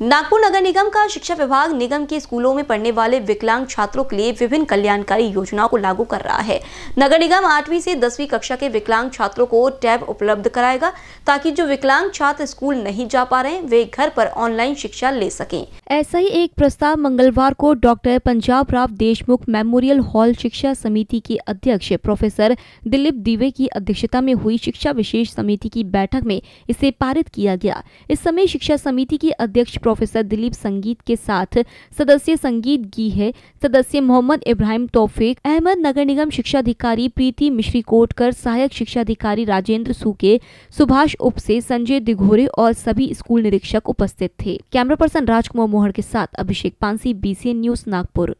नागपुर नगर निगम का शिक्षा विभाग निगम के स्कूलों में पढ़ने वाले विकलांग छात्रों के लिए विभिन्न कल्याणकारी योजनाओं को लागू कर रहा है नगर निगम आठवीं से दसवीं कक्षा के विकलांग छात्रों को टैब उपलब्ध कराएगा ताकि जो विकलांग छात्र स्कूल नहीं जा पा रहे हैं वे घर पर ऑनलाइन शिक्षा ले सके ऐसा ही एक प्रस्ताव मंगलवार को doctor Panjabrao Deshmukh memorial hall शिक्षा समिति के अध्यक्ष प्रोफेसर दिलीप दिवे की अध्यक्षता में हुई शिक्षा विशेष समिति की बैठक में इसे पारित किया गया इस समय शिक्षा समिति के अध्यक्ष प्रोफेसर दिलीप संगीत के साथ सदस्य संगीत गी है सदस्य मोहम्मद इब्राहिम तोफिक अहमद नगर निगम शिक्षा अधिकारी प्रीति मिश्री कोटकर सहायक शिक्षा अधिकारी राजेंद्र सुके सुभाष उपसे संजय दिघोरे और सभी स्कूल निरीक्षक उपस्थित थे कैमरा पर्सन राजकुमार मोहन के साथ अभिषेक पांसी बीसी न्यूज नागपुर